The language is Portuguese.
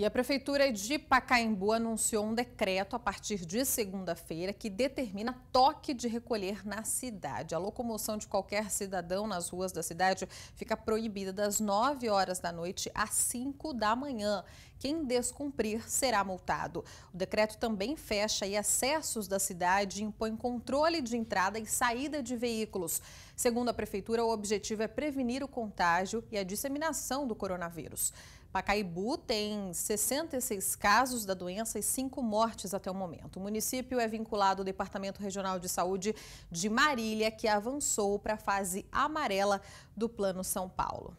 E a Prefeitura de Pacaembu anunciou um decreto a partir de segunda-feira que determina toque de recolher na cidade. A locomoção de qualquer cidadão nas ruas da cidade fica proibida das 9 horas da noite às 5 da manhã. Quem descumprir será multado. O decreto também fecha aí acessos da cidade e impõe controle de entrada e saída de veículos. Segundo a Prefeitura, o objetivo é prevenir o contágio e a disseminação do coronavírus. Pacaibu tem 66 casos da doença e 5 mortes até o momento. O município é vinculado ao Departamento Regional de Saúde de Marília, que avançou para a fase amarela do Plano São Paulo.